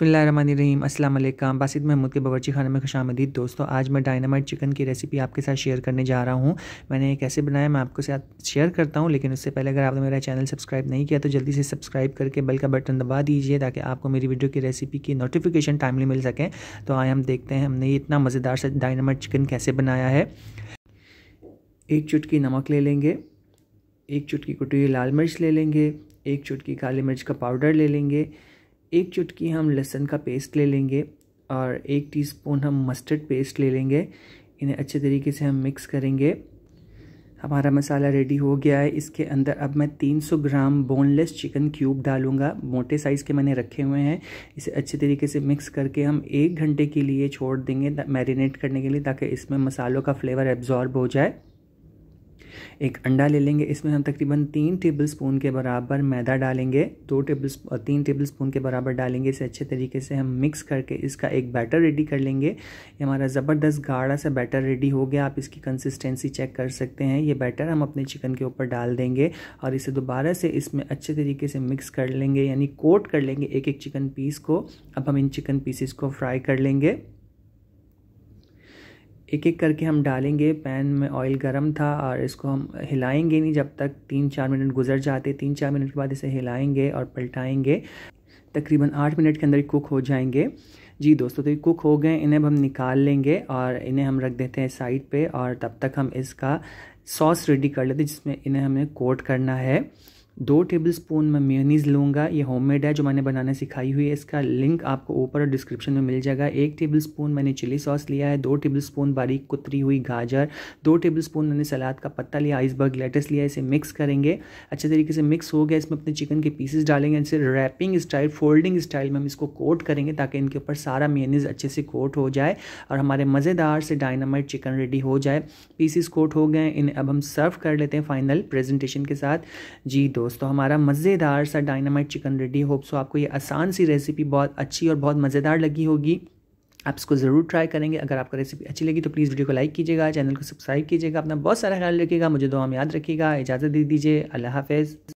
बसमीम अल्लाम बासित महमूद के बावर्ची खाना में खुशा आमदीद दोस्तों आज मैं डायनामाइट चिकन की रेसिपी आपके साथ शेयर करने जा रहा हूँ मैंने कैसे बनाया मैं आपके साथ शेयर करता हूँ लेकिन उससे पहले अगर आपने मेरा चैनल सब्सक्राइब नहीं किया तो जल्दी से सब्सक्राइब करके बेल का बटन दबा दीजिए ताकि आपको मेरी वीडियो की रेसिपी की नोटिफिकेशन टाइमली मिल सकें तो आए हम देखते हैं हमने इतना मज़ेदार सा डायनामाइट चिकन कैसे बनाया है एक चुटकी नमक ले लेंगे एक चुटकी कुटी लाल मिर्च ले लेंगे एक चुटकी काली मिर्च का पाउडर ले लेंगे एक चुटकी हम लहसुन का पेस्ट ले लेंगे और एक टीस्पून हम मस्टर्ड पेस्ट ले लेंगे इन्हें अच्छे तरीके से हम मिक्स करेंगे हमारा मसाला रेडी हो गया है इसके अंदर अब मैं 300 ग्राम बोनलेस चिकन क्यूब डालूंगा मोटे साइज़ के मैंने रखे हुए हैं इसे अच्छे तरीके से मिक्स करके हम एक घंटे के लिए छोड़ देंगे मैरिनेट करने के लिए ताकि इसमें मसालों का फ्लेवर एब्जॉर्ब हो जाए एक अंडा ले लेंगे इसमें हम तकरीबन तीन टेबल स्पून के बराबर मैदा डालेंगे दो टेबल तीन टेबल स्पून के बराबर डालेंगे इसे अच्छे तरीके से हम मिक्स करके इसका एक बैटर रेडी कर लेंगे ये हमारा ज़बरदस्त गाढ़ा सा बैटर रेडी हो गया आप इसकी कंसिस्टेंसी चेक कर सकते हैं ये बैटर हम अपने चिकन के ऊपर डाल देंगे और इसे दोबारा से इसमें अच्छे तरीके से मिक्स कर लेंगे यानी कोट कर लेंगे एक एक चिकन पीस को अब हम इन चिकन पीसेस को फ्राई कर लेंगे एक एक करके हम डालेंगे पैन में ऑयल गर्म था और इसको हम हिलाएंगे नहीं जब तक तीन चार मिनट गुजर जाते तीन चार मिनट के बाद इसे हिलाएंगे और पलटाएंगे तकरीबन आठ मिनट के अंदर कुक हो जाएंगे जी दोस्तों तो ये कुक हो गए इन्हें हम निकाल लेंगे और इन्हें हम रख देते हैं साइड पे और तब तक हम इसका सॉस रेडी कर लेते हैं जिसमें इन्हें हमें कोट करना है दो टेबल स्पून मैं मेयोनीज लूँगा ये होममेड है जो मैंने बनाना सिखाई हुई है इसका लिंक आपको ऊपर और डिस्क्रिप्शन में मिल जाएगा एक टेबल स्पून मैंने चिली सॉस लिया है दो टेबल स्पून बारीक कुतरी हुई गाजर दो टेबल स्पून मैंने सलाद का पत्ता लिया आइसबर्ग लेटेस्ट लिया इसे मिक्स करेंगे अच्छे तरीके से मिक्स हो गया इसमें अपने चिकन के पीसेस डालेंगे इसे रैपिंग स्टाइल फोल्डिंग स्टाइल में हम इसको कोट करेंगे ताकि इनके ऊपर सारा मेयनीज अच्छे से कोट हो जाए और हमारे मज़ेदार से डायनामाइट चिकन रेडी हो जाए पीसेस कोट हो गए इन्हें अब हम सर्व कर लेते हैं फाइनल प्रेजेंटेशन के साथ जी दोस्त दोस्तों तो हमारा मज़ेदार सा dynamite chicken ready hope so आपको ये आसान सी रेसिपी बहुत अच्छी और बहुत मज़ेदार लगी होगी आप इसको ज़रूर ट्राई करेंगे अगर आपको रेसिपी अच्छी लगी तो प्लीज़ वीडियो को लाइक कीजिएगा चैनल को सब्सक्राइब कीजिएगा अपना बहुत सारा ख्याल रखिएगा मुझे दो हम याद रखिएगा इजाज़त दे दीजिए अल्लाह हाफिज़